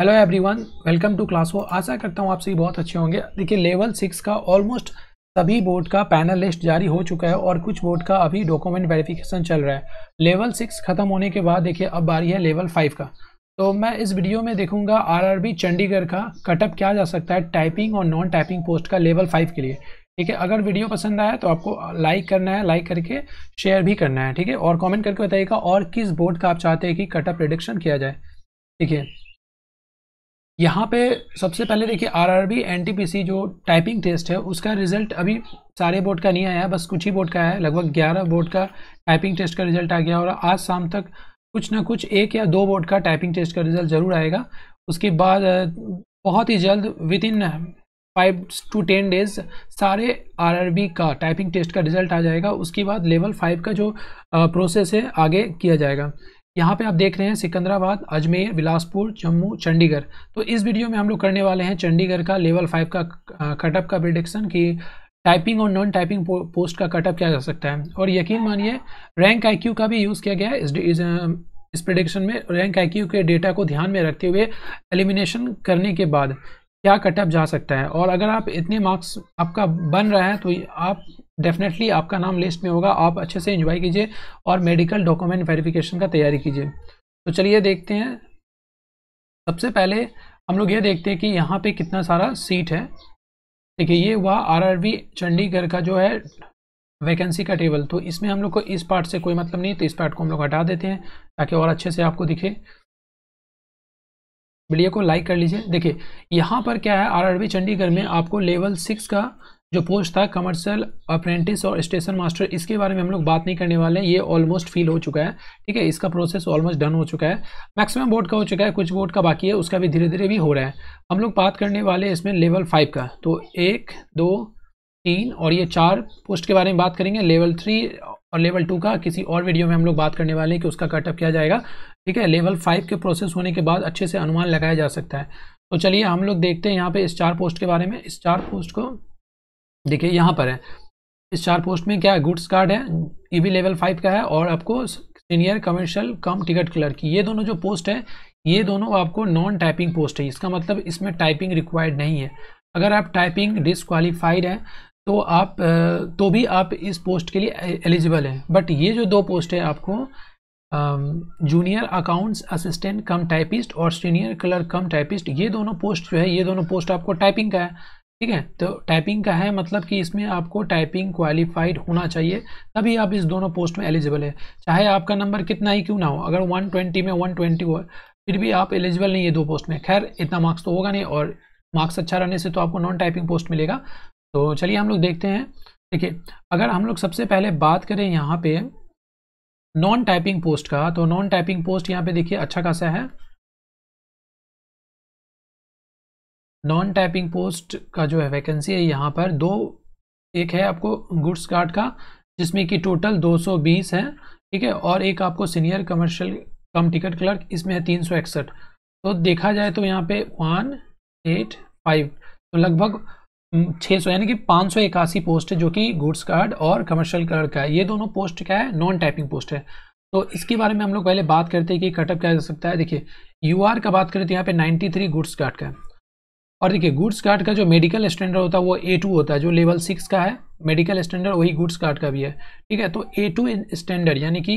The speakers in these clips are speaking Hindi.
hello everyone welcome to class वो आशा करता हूँ आप सभी बहुत अच्छे होंगे देखिए लेवल सिक्स का ऑलमोस्ट सभी बोर्ड का पैनल लिस्ट जारी हो चुका है और कुछ बोर्ड का अभी डॉक्यूमेंट वेरिफिकेशन चल रहा है लेवल सिक्स खत्म होने के बाद देखिए अब बारी है लेवल फाइव का तो मैं इस वीडियो में देखूंगा आर चंडीगढ़ का कटअप क्या जा सकता है टाइपिंग और नॉन टाइपिंग पोस्ट का लेवल फाइव के लिए ठीक है अगर वीडियो पसंद आया तो आपको लाइक करना है लाइक करके शेयर भी करना है ठीक है और कॉमेंट करके बताइएगा और किस बोर्ड का आप चाहते हैं कि कटअप रिडक्शन किया जाए ठीक है यहाँ पे सबसे पहले देखिए आरआरबी एनटीपीसी जो टाइपिंग टेस्ट है उसका रिजल्ट अभी सारे बोर्ड का नहीं आया बस कुछ ही बोर्ड का आया है लगभग ग्यारह बोर्ड का टाइपिंग टेस्ट का रिजल्ट आ गया और आज शाम तक कुछ ना कुछ एक या दो बोर्ड का टाइपिंग टेस्ट का रिजल्ट ज़रूर आएगा उसके बाद बहुत ही जल्द within five to ten days सारे बी का टाइपिंग टेस्ट का रिजल्ट आ जाएगा उसके बाद लेवल फाइव का जो प्रोसेस है आगे किया जाएगा यहाँ पे आप देख रहे हैं सिकंदराबाद अजमेर बिलासपुर जम्मू चंडीगढ़ तो इस वीडियो में हम लोग करने वाले हैं चंडीगढ़ का लेवल फाइव का कटअप का प्रिडिक्शन कि टाइपिंग और नॉन टाइपिंग पोस्ट का कटअप क्या जा सकता है और यकीन मानिए रैंक आई का भी यूज़ किया गया है इस, इस, इस प्रिडिक्शन में रैंक आई के डेटा को ध्यान में रखते हुए एलिमिनेशन करने के बाद क्या कटअप जा सकता है और अगर आप इतने मार्क्स आपका बन रहा है तो आप डेफिनेटली आपका नाम लिस्ट में होगा आप अच्छे से इंजॉय कीजिए और मेडिकल डॉक्यूमेंट वेरिफिकेशन का तैयारी कीजिए तो चलिए देखते हैं सबसे पहले हम लोग ये देखते हैं कि यहाँ पे कितना सारा सीट है ठीक है ये हुआ आरआरबी चंडीगढ़ का जो है वैकेंसी का टेबल तो इसमें हम लोग को इस पार्ट से कोई मतलब नहीं तो इस पार्ट को हम लोग हटा देते हैं ताकि और अच्छे से आपको दिखे वीडियो को लाइक कर लीजिए देखिए यहाँ पर क्या है आरआरबी चंडीगढ़ में आपको लेवल सिक्स का जो पोस्ट था कमर्शियल अप्रेंटिस और स्टेशन मास्टर इसके बारे में हम लोग बात नहीं करने वाले हैं ये ऑलमोस्ट फिल हो चुका है ठीक है इसका प्रोसेस ऑलमोस्ट डन हो चुका है मैक्सिमम बोर्ड का हो चुका है कुछ बोर्ड का बाकी है उसका भी धीरे धीरे भी हो रहा है हम लोग बात करने वाले हैं इसमें लेवल फाइव का तो एक दो तीन और ये चार पोस्ट के बारे में बात करेंगे लेवल थ्री और लेवल टू का किसी और वीडियो में हम लोग बात करने वाले हैं कि उसका कटअप किया जाएगा ठीक है लेवल फाइव के प्रोसेस होने के बाद अच्छे से अनुमान लगाया जा सकता है तो चलिए हम लोग देखते हैं यहाँ पे इस चार पोस्ट के बारे में इस चार पोस्ट को देखिए यहाँ पर है इस चार पोस्ट में क्या है गुड्स कार्ड है ईवी e लेवल फाइव का है और आपको senior commercial cum ticket clerk ये दोनों जो पोस्ट है ये दोनों आपको नॉन टाइपिंग पोस्ट है इसका मतलब इसमें टाइपिंग रिक्वायर्ड नहीं है अगर आप टाइपिंग डिसक्वालीफाइड है तो आप तो भी आप इस पोस्ट के लिए एलिजिबल हैं बट ये जो दो पोस्ट है आपको junior accounts assistant cum typist और सीनियर क्लर्क कम टाइपिस्ट ये दोनों पोस्ट जो है ये दोनों पोस्ट आपको टाइपिंग का है ठीक है तो टाइपिंग का है मतलब कि इसमें आपको टाइपिंग क्वालिफाइड होना चाहिए तभी आप इस दोनों पोस्ट में एलिजिबल है चाहे आपका नंबर कितना ही क्यों ना हो अगर 120 में 120 हो फिर भी आप एलिजिबल नहीं है दो पोस्ट में खैर इतना मार्क्स तो होगा नहीं और मार्क्स अच्छा रहने से तो आपको नॉन टाइपिंग पोस्ट मिलेगा तो चलिए हम लोग देखते हैं देखिए अगर हम लोग सबसे पहले बात करें यहाँ पे नॉन टाइपिंग पोस्ट का तो नॉन टाइपिंग पोस्ट यहाँ पे देखिए अच्छा खासा है नॉन टाइपिंग पोस्ट का जो है वैकेंसी है यहाँ पर दो एक है आपको गुड्स कार्ड का जिसमें कि टोटल 220 है ठीक है और एक आपको senior commercial cum ticket clerk इसमें है तीन सौ इकसठ तो देखा जाए तो यहाँ पे वन एट फाइव तो लगभग हम्म, छः सौ यानी कि पाँच सौ इक्यासी पोस्ट है जो कि गुड्स कार्ड और कमर्शियल क्लर्क का है ये दोनों पोस्ट क्या है नॉन टाइपिंग पोस्ट है तो इसके बारे में हम लोग पहले बात करते हैं कि कटअप क्या हो सकता है देखिए यू का बात करें तो यहाँ पे 93 गुड्स कार्ड का है और देखिए गुड्स कार्ड का जो मेडिकल स्टैंडर्ड होता है वो ए टू होता है जो लेवल सिक्स का है मेडिकल स्टैंडर्ड वही गुड्स कार्ड का भी है ठीक है तो ए टू स्टैंडर्ड यानी कि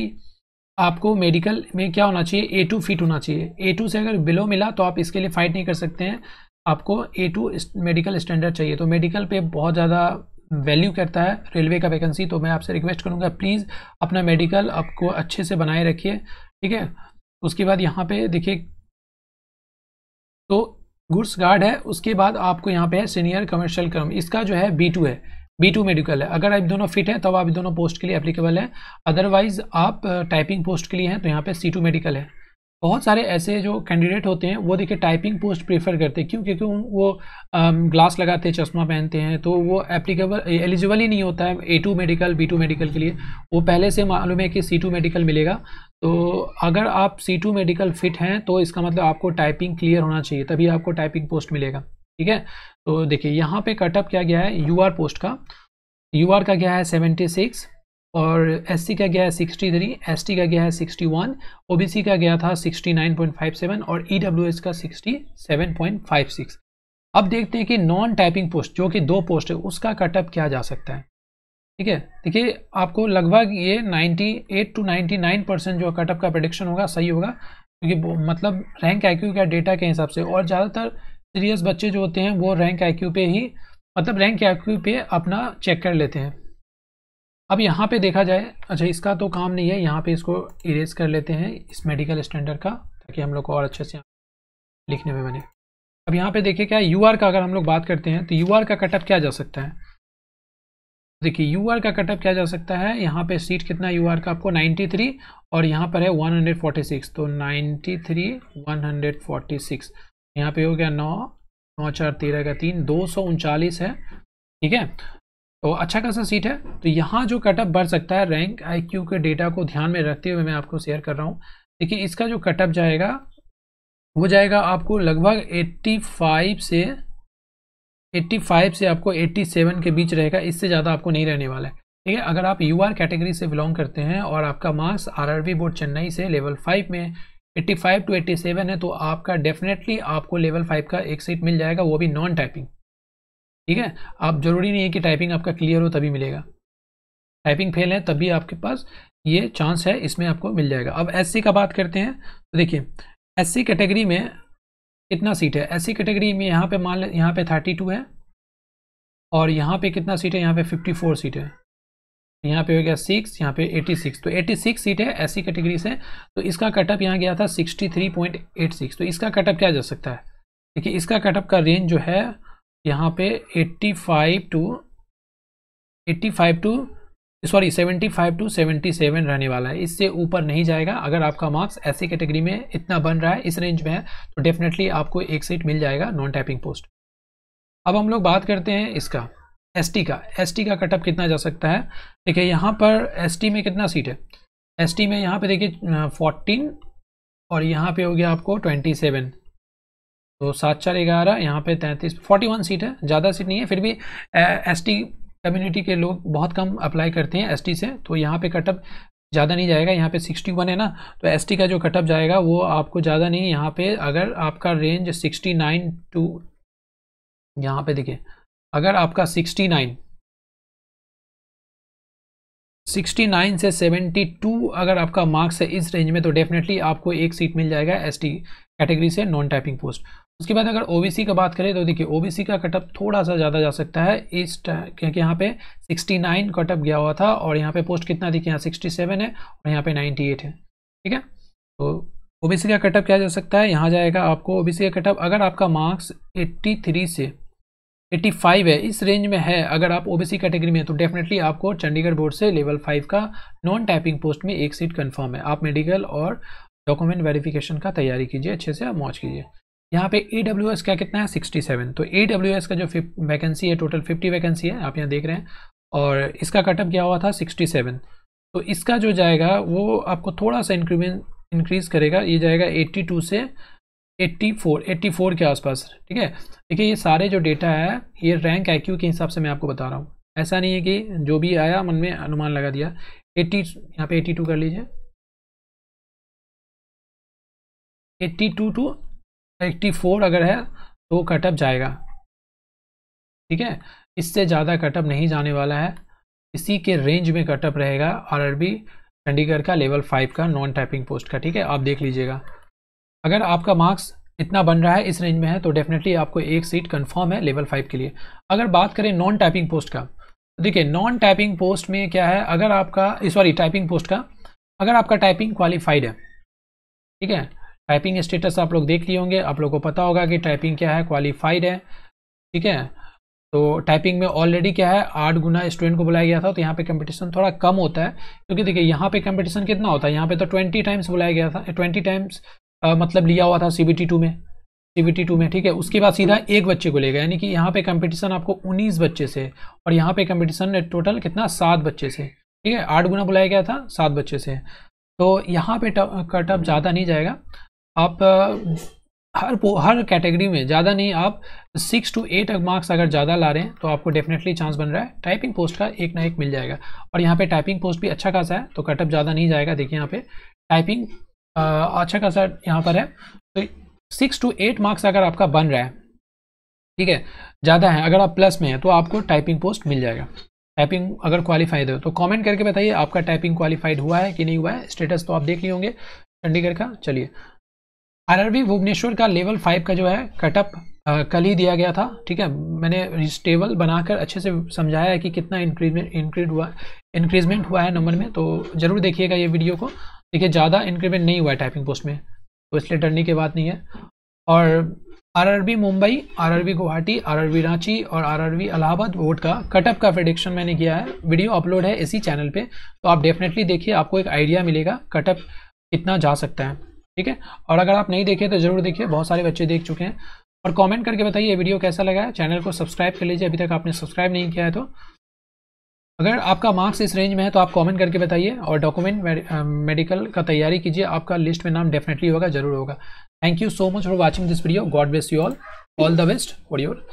आपको मेडिकल में क्या होना चाहिए ए टू फिट होना चाहिए ए टू से अगर बिलो मिला तो आप इसके लिए फाइट नहीं कर सकते हैं आपको ए टू मेडिकल स्टैंडर्ड चाहिए तो मेडिकल पे बहुत ज़्यादा वैल्यू करता है रेलवे का वैकेंसी तो मैं आपसे रिक्वेस्ट करूँगा प्लीज़ अपना मेडिकल आपको अच्छे से बनाए रखिए ठीक है उसके बाद यहाँ पे देखिए तो गुड्स गार्ड है उसके बाद आपको यहाँ पे है सीनियर कमर्शियल कर्म इसका जो है बी टू है बी टू मेडिकल है अगर आप दोनों फिट हैं तब तो आप दोनों पोस्ट के लिए एप्लीकेबल है अदरवाइज आप टाइपिंग पोस्ट के लिए हैं तो यहाँ पे सी टू मेडिकल है बहुत सारे ऐसे जो कैंडिडेट होते हैं वो देखिए टाइपिंग पोस्ट प्रेफर करते हैं क्यों क्योंकि वो ग्लास लगाते हैं चश्मा पहनते हैं तो वो एप्लीकेबल एलिजिबल ही नहीं होता है A two medical B two medical के लिए वो पहले से मालूम है कि सी टू मेडिकल मिलेगा तो अगर आप सी टू मेडिकल फिट हैं तो इसका मतलब आपको टाइपिंग क्लियर होना चाहिए तभी आपको टाइपिंग पोस्ट मिलेगा ठीक है तो देखिए यहाँ पर कटअप क्या गया है यू पोस्ट का यू का क्या है सेवेंटी सिक्स और एससी का गया है सिक्सटी थ्री एस का गया है सिक्सटी वन ओ का गया था sixty nine point five seven और ई e का sixty seven point five six अब देखते हैं कि नॉन टाइपिंग पोस्ट जो कि दो पोस्ट है उसका कटअप क्या जा सकता है ठीक है देखिए आपको लगभग ये 98 टू 99 परसेंट जो कटअप का प्रडिक्शन होगा सही होगा क्योंकि मतलब रैंक क्यू का डेटा के हिसाब से और ज़्यादातर सीरियस बच्चे जो होते हैं वो रैंक क्यू पे ही मतलब रैंक क्यू पे अपना चेक कर लेते हैं अब यहाँ पे देखा जाए अच्छा इसका तो काम नहीं है यहाँ पे इसको इरेज कर लेते हैं इस मेडिकल स्टैंडर्ड का ताकि हम लोग को और अच्छे से लिखने में बने अब यहाँ पे देखिए क्या यू का अगर हम लोग बात करते हैं तो यू का कटअप क्या जा सकता है देखिए यू का कटअप क्या जा सकता है यहाँ पे सीट कितना यू का आपको 93 और यहाँ पर है 146 तो 93 146 यहाँ पे हो गया नौ नौ चार तेरह का तीन दो है ठीक है तो अच्छा खासा सीट है तो यहाँ जो कटअप बढ़ सकता है रैंक आईक्यू के डेटा को ध्यान में रखते हुए मैं आपको शेयर कर रहा हूँ देखिए इसका जो कटअप जाएगा वो जाएगा आपको लगभग 85 से 85 से आपको 87 के बीच रहेगा इससे ज़्यादा आपको नहीं रहने वाला है ठीक है अगर आप यू कैटेगरी से बिलोंग करते हैं और आपका मार्क्स आर बोर्ड चेन्नई से लेवल फाइव में एट्टी टू एट्टी है तो आपका डेफिनेटली आपको लेवल फाइव का एक सीट मिल जाएगा वो भी नॉन टाइपिंग ठीक है आप ज़रूरी नहीं है कि टाइपिंग आपका क्लियर हो तभी मिलेगा टाइपिंग फेल है तभी आपके पास ये चांस है इसमें आपको मिल जाएगा अब एस का बात करते हैं तो देखिए एस कैटेगरी में कितना सीट है एस कैटेगरी में यहाँ पे मान लें यहाँ पे थर्टी टू है और यहाँ पे कितना सीट है यहाँ पे फिफ्टी फोर सीट है यहाँ पे हो गया सिक्स यहाँ पे एटी सिक्स तो एटी सिक्स सीट है एस कैटेगरी से तो इसका कटअप यहाँ गया था sixty three point eight six तो इसका कटअप क्या जा सकता है देखिए इसका कटअप का रेंज जो है यहाँ पे 85 to 85 to sorry 75 to seven रहने वाला है इससे ऊपर नहीं जाएगा अगर आपका मार्क्स ऐसी कैटेगरी में इतना बन रहा है इस रेंज में है तो डेफिनेटली आपको एक सीट मिल जाएगा नॉन टाइपिंग पोस्ट अब हम लोग बात करते हैं इसका एसटी का एसटी का कटअप कितना जा सकता है देखिए यहाँ पर एसटी में कितना सीट है एसटी में यहाँ पे देखिए 14 और यहाँ पे हो गया आपको 27 तो सात चार ग्यारह यहाँ पे तैंतीस फोर्टी वन सीट है ज़्यादा सीट नहीं है फिर भी एस टी कम्युनिटी के लोग बहुत कम अप्लाई करते हैं एस टी से तो यहाँ पे कटअप ज़्यादा नहीं जाएगा यहाँ पे सिक्सटी वन है ना तो एस टी का जो कटअप जाएगा वो आपको ज़्यादा नहीं यहाँ पे अगर आपका रेंज सिक्सटी नाइन टू यहाँ पे देखिए अगर आपका सिक्सटी नाइन सिक्सटी नाइन से सेवेंटी टू अगर आपका मार्क्स है इस रेंज में तो डेफिनेटली आपको एक सीट मिल जाएगा एस टी कैटेगरी से नॉन टाइपिंग पोस्ट उसके बाद अगर ओबीसी का बात करें तो देखिए ओबीसी का कटअप थोड़ा सा ज़्यादा जा सकता है इस क्योंकि यहाँ पे 69 कटअप गया हुआ था और यहाँ पे पोस्ट कितना देखिए यहाँ 67 है और यहाँ पे 98 है ठीक है तो ओबीसी का कटअप क्या जा सकता है यहाँ जाएगा आपको ओबीसी का कटअप अगर आपका मार्क्स 83 से 85 है इस रेंज में है अगर आप ओबीसी कैटेगरी में तो डेफिनेटली आपको चंडीगढ़ बोर्ड से लेवल फाइव का नॉन टाइपिंग पोस्ट में एक सीट कन्फर्म है आप मेडिकल और डॉक्यूमेंट वेरिफिकेशन का तैयारी कीजिए अच्छे से आप मॉच कीजिए यहाँ पे ए डब्ल्यू एस का कितना है सिक्सटी सेवन तो ए डब्ल्यू एस का जो वैकेंसी है टोटल फिफ्टी वैकेंसी है आप यहाँ देख रहे हैं और इसका कटअप क्या हुआ था सिक्सटी सेवन तो इसका जो जाएगा वो आपको थोड़ा सा इंक्रीमेंट इंक्रीज़ करेगा ये जाएगा एट्टी टू से एट्टी फोर एट्टी फोर के आसपास ठीक है देखिए ये सारे जो डेटा है ये रैंक आई के हिसाब से मैं आपको बता रहा हूँ ऐसा नहीं है कि जो भी आया मन में अनुमान लगा दिया एट्टी यहाँ पे एट्टी टू कर लीजिए eighty two to eighty four अगर है तो कटअप जाएगा ठीक है इससे ज़्यादा कटअप नहीं जाने वाला है इसी के रेंज में कटअप रहेगा आरआरबी चंडीगढ़ का लेवल फाइव का नॉन टाइपिंग पोस्ट का ठीक है आप देख लीजिएगा अगर आपका मार्क्स इतना बन रहा है इस रेंज में है तो डेफिनेटली आपको एक सीट कंफर्म है लेवल फाइव के लिए अगर बात करें नॉन टाइपिंग पोस्ट का तो देखिए नॉन टाइपिंग पोस्ट में क्या है अगर आपका सॉरी टाइपिंग पोस्ट का अगर आपका टाइपिंग क्वालिफाइड है ठीक है टाइपिंग स्टेटस आप लोग देख लिए होंगे आप लोग को पता होगा कि टाइपिंग क्या है क्वालिफाइड है ठीक है तो टाइपिंग में ऑलरेडी क्या है आठ गुना स्टूडेंट को बुलाया गया था तो यहाँ पे कंपटीशन थोड़ा कम होता है क्योंकि देखिए यहाँ पे कंपटीशन कितना होता है यहाँ पे तो ट्वेंटी टाइम्स बुलाया गया था ट्वेंटी टाइम्स मतलब लिया हुआ था सी बी टी टू में सी बी टी टू में ठीक है उसके बाद सीधा एक बच्चे को लेगा यानी कि यहाँ पे कंपटीशन आपको उन्नीस बच्चे से और यहाँ पे कंपटीशन टोटल कितना सात बच्चे से ठीक है आठ गुना बुलाया गया था सात बच्चे से तो यहाँ पे कट ऑफ ज़्यादा नहीं जाएगा आप हर हर कैटेगरी में ज़्यादा नहीं आप सिक्स टू एट मार्क्स अगर ज़्यादा ला रहे हैं तो आपको डेफिनेटली चांस बन रहा है टाइपिंग पोस्ट का एक ना एक मिल जाएगा और यहाँ पे टाइपिंग पोस्ट भी अच्छा खासा है तो कटअप ज़्यादा नहीं जाएगा देखिए यहाँ पे टाइपिंग अच्छा खासा यहाँ पर है तो सिक्स टू एट मार्क्स अगर आपका बन रहा है ठीक है ज़्यादा है अगर आप प्लस में हैं तो आपको टाइपिंग पोस्ट मिल जाएगा टाइपिंग अगर क्वालिफाइड हो तो कॉमेंट करके बताइए आपका टाइपिंग क्वालिफाइड हुआ है कि नहीं हुआ है स्टेटस तो आप देख लिए होंगे चंडीगढ़ का चलिए आरआरबी भुवनेश्वर का लेवल फाइव का जो है कटअप कल ही दिया गया था ठीक है मैंने टेबल बनाकर अच्छे से समझाया है कि कितना इंक्रीजमेंट इंक्रीज हुआ इंक्रीजमेंट हुआ है नंबर में तो ज़रूर देखिएगा ये वीडियो को देखिए ज़्यादा इंक्रीमेंट नहीं हुआ है टाइपिंग पोस्ट में तो इसलिए डरने की बात नहीं है और RRB Mumbai RRB Guwahati RRB Ranchi और आरआरबी इलाहाबाद बोर्ड का कटअप का प्रेडिक्शन मैंने किया है वीडियो अपलोड है इसी चैनल पे तो आप डेफिनेटली देखिए आपको एक आइडिया मिलेगा कटअप कितना जा सकता है ठीक है और अगर आप नहीं देखे तो ज़रूर देखिए बहुत सारे बच्चे देख चुके हैं और कमेंट करके बताइए ये वीडियो कैसा लगा है चैनल को सब्सक्राइब कर लीजिए अभी तक आपने सब्सक्राइब नहीं किया है तो अगर आपका मार्क्स इस रेंज में है तो आप कमेंट करके बताइए और डॉक्यूमेंट मेडिकल का तैयारी कीजिए आपका लिस्ट में नाम डेफिनेटली होगा जरूर होगा thank you so much for watching this video God bless you all all the best for your